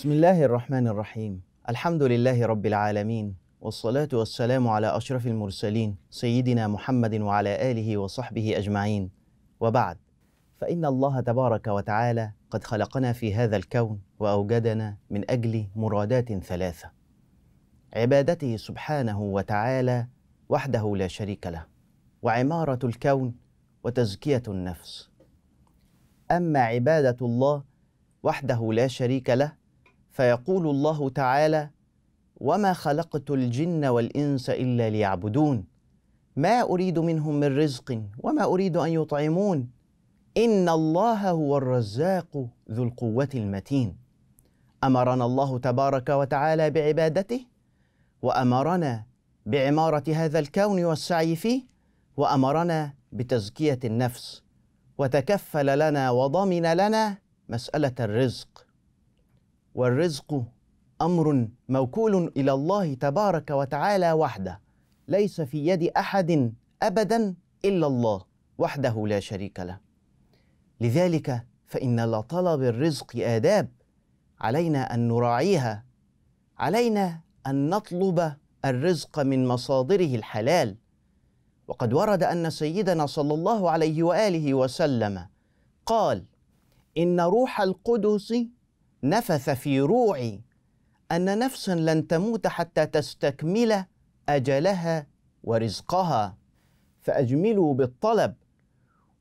بسم الله الرحمن الرحيم الحمد لله رب العالمين والصلاة والسلام على أشرف المرسلين سيدنا محمد وعلى آله وصحبه أجمعين وبعد فإن الله تبارك وتعالى قد خلقنا في هذا الكون وأوجدنا من أجل مرادات ثلاثة عبادته سبحانه وتعالى وحده لا شريك له وعمارة الكون وتزكية النفس أما عبادة الله وحده لا شريك له فيقول الله تعالى وما خلقت الجن والانس الا ليعبدون ما اريد منهم من رزق وما اريد ان يطعمون ان الله هو الرزاق ذو القوه المتين امرنا الله تبارك وتعالى بعبادته وامرنا بعماره هذا الكون والسعي فيه وامرنا بتزكيه النفس وتكفل لنا وضمن لنا مساله الرزق والرزق امر موكول الى الله تبارك وتعالى وحده ليس في يد احد ابدا الا الله وحده لا شريك له لذلك فان لطلب الرزق اداب علينا ان نراعيها علينا ان نطلب الرزق من مصادره الحلال وقد ورد ان سيدنا صلى الله عليه واله وسلم قال ان روح القدس نفث في روعي ان نفسا لن تموت حتى تستكمل اجلها ورزقها فاجملوا بالطلب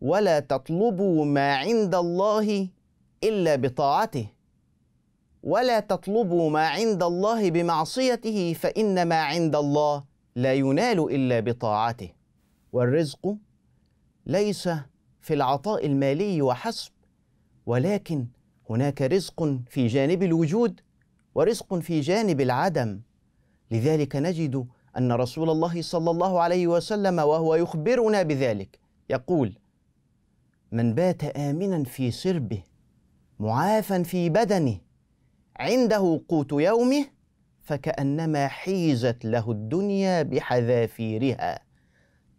ولا تطلبوا ما عند الله الا بطاعته ولا تطلبوا ما عند الله بمعصيته فان ما عند الله لا ينال الا بطاعته والرزق ليس في العطاء المالي وحسب ولكن هناك رزق في جانب الوجود ورزق في جانب العدم لذلك نجد ان رسول الله صلى الله عليه وسلم وهو يخبرنا بذلك يقول من بات امنا في سربه معافا في بدنه عنده قوت يومه فكانما حيزت له الدنيا بحذافيرها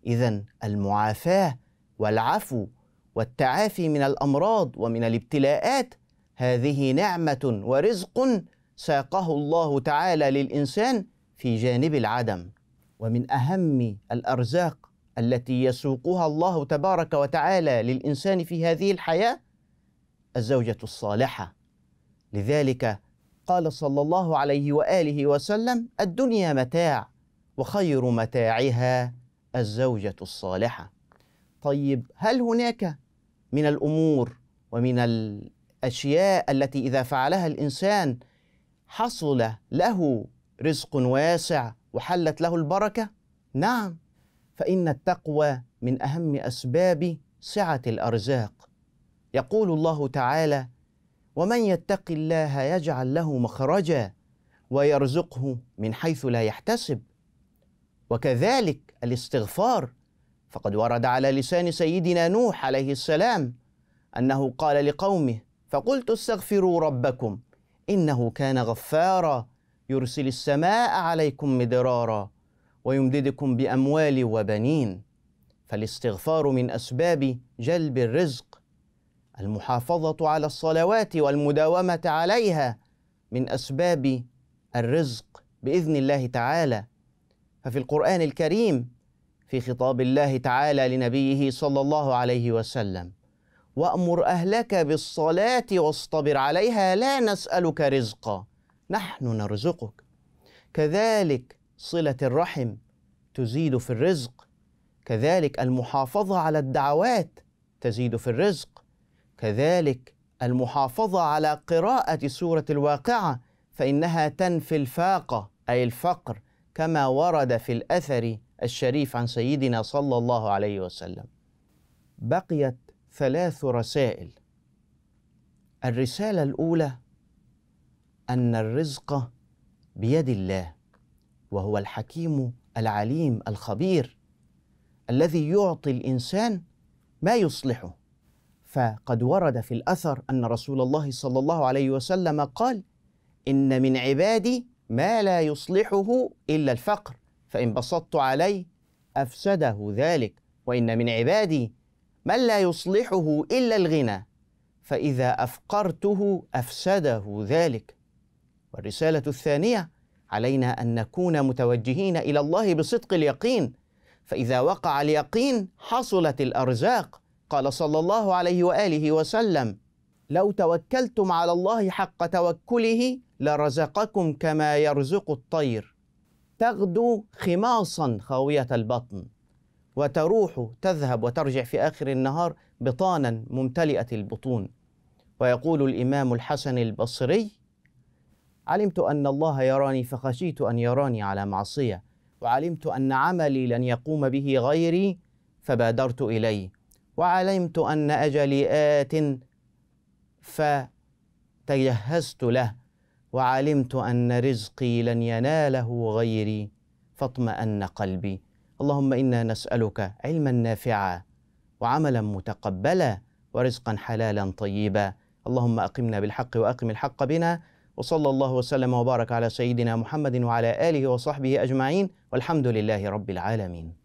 اذا المعافاه والعفو والتعافي من الامراض ومن الابتلاءات هذه نعمة ورزق ساقه الله تعالى للإنسان في جانب العدم ومن أهم الأرزاق التي يسوقها الله تبارك وتعالى للإنسان في هذه الحياة الزوجة الصالحة لذلك قال صلى الله عليه وآله وسلم الدنيا متاع وخير متاعها الزوجة الصالحة طيب هل هناك من الأمور ومن الاشياء التي اذا فعلها الانسان حصل له رزق واسع وحلت له البركه نعم فان التقوى من اهم اسباب سعه الارزاق يقول الله تعالى ومن يتق الله يجعل له مخرجا ويرزقه من حيث لا يحتسب وكذلك الاستغفار فقد ورد على لسان سيدنا نوح عليه السلام انه قال لقومه فقلت استغفروا ربكم إنه كان غفارا يرسل السماء عليكم مدرارا ويمددكم بأموال وبنين فالاستغفار من أسباب جلب الرزق المحافظة على الصلوات والمداومة عليها من أسباب الرزق بإذن الله تعالى ففي القرآن الكريم في خطاب الله تعالى لنبيه صلى الله عليه وسلم وأمر أهلك بالصلاة واصطبر عليها لا نسألك رزقا نحن نرزقك كذلك صلة الرحم تزيد في الرزق كذلك المحافظة على الدعوات تزيد في الرزق كذلك المحافظة على قراءة سورة الواقعة فإنها تنفي الفاقة أي الفقر كما ورد في الأثر الشريف عن سيدنا صلى الله عليه وسلم بقيت ثلاث رسائل الرساله الاولى ان الرزق بيد الله وهو الحكيم العليم الخبير الذي يعطي الانسان ما يصلحه فقد ورد في الاثر ان رسول الله صلى الله عليه وسلم قال ان من عبادي ما لا يصلحه الا الفقر فان بسطت عليه افسده ذلك وان من عبادي من لا يصلحه إلا الغنى فإذا أفقرته أفسده ذلك والرسالة الثانية علينا أن نكون متوجهين إلى الله بصدق اليقين فإذا وقع اليقين حصلت الأرزاق قال صلى الله عليه وآله وسلم لو توكلتم على الله حق توكله لرزقكم كما يرزق الطير تغدو خماصا خاوية البطن وتروح تذهب وترجع في آخر النهار بطانا ممتلئة البطون ويقول الإمام الحسن البصري علمت أن الله يراني فخشيت أن يراني على معصية وعلمت أن عملي لن يقوم به غيري فبادرت إليه وعلمت أن أجلي آت فتجهزت له وعلمت أن رزقي لن يناله غيري فاطمأن قلبي اللهم انا نسالك علما نافعا وعملا متقبلا ورزقا حلالا طيبا اللهم اقمنا بالحق واقم الحق بنا وصلى الله وسلم وبارك على سيدنا محمد وعلى اله وصحبه اجمعين والحمد لله رب العالمين